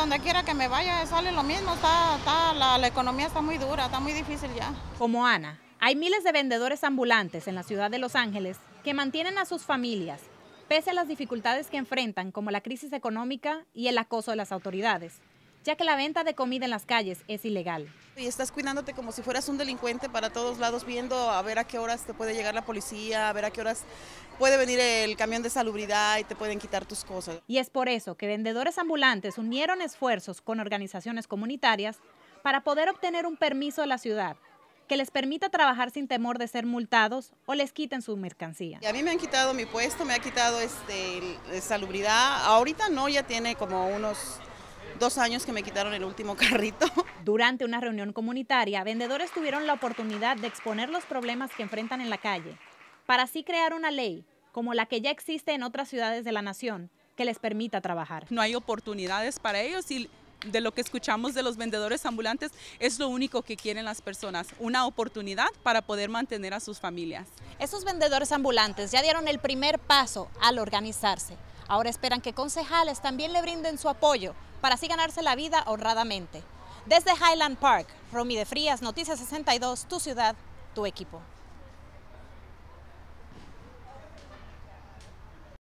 donde quiera que me vaya sale lo mismo, está, la economía está muy dura, está muy difícil ya. Como Ana, hay miles de vendedores ambulantes en la ciudad de Los Ángeles que mantienen a sus familias, pese a las dificultades que enfrentan como la crisis económica y el acoso de las autoridades ya que la venta de comida en las calles es ilegal. Y estás cuidándote como si fueras un delincuente para todos lados, viendo a ver a qué horas te puede llegar la policía, a ver a qué horas puede venir el camión de salubridad y te pueden quitar tus cosas. Y es por eso que vendedores ambulantes unieron esfuerzos con organizaciones comunitarias para poder obtener un permiso de la ciudad que les permita trabajar sin temor de ser multados o les quiten su mercancía. Y a mí me han quitado mi puesto, me ha quitado este, salubridad. Ahorita no, ya tiene como unos dos años que me quitaron el último carrito. Durante una reunión comunitaria, vendedores tuvieron la oportunidad de exponer los problemas que enfrentan en la calle, para así crear una ley, como la que ya existe en otras ciudades de la nación, que les permita trabajar. No hay oportunidades para ellos y de lo que escuchamos de los vendedores ambulantes, es lo único que quieren las personas, una oportunidad para poder mantener a sus familias. Esos vendedores ambulantes ya dieron el primer paso al organizarse. Ahora esperan que concejales también le brinden su apoyo para así ganarse la vida honradamente. Desde Highland Park, Romy de Frías, Noticias 62, tu ciudad, tu equipo.